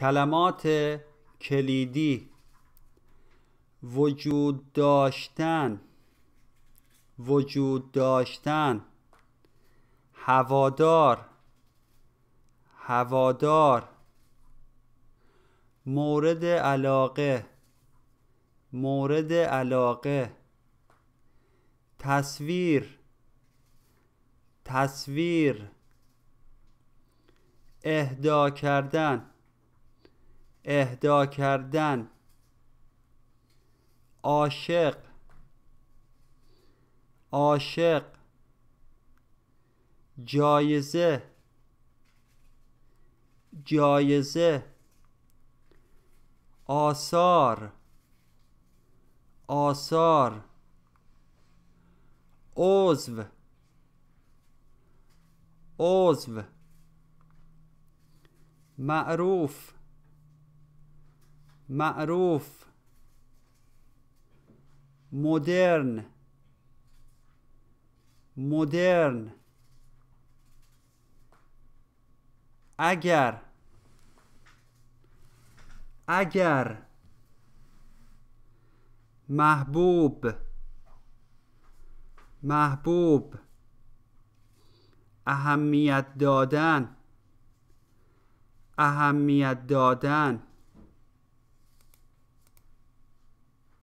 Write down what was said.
کلمات کلیدی وجود داشتن وجود داشتن هوادار هوادار مورد علاقه مورد علاقه تصویر تصویر اهدا کردن اهدا کردن عاشق عاشق جایزه جایزه آثار آثار عضو عضو معروف معروف مدرن مدرن اگر اگر محبوب محبوب اهمیت دادن اهمیت دادن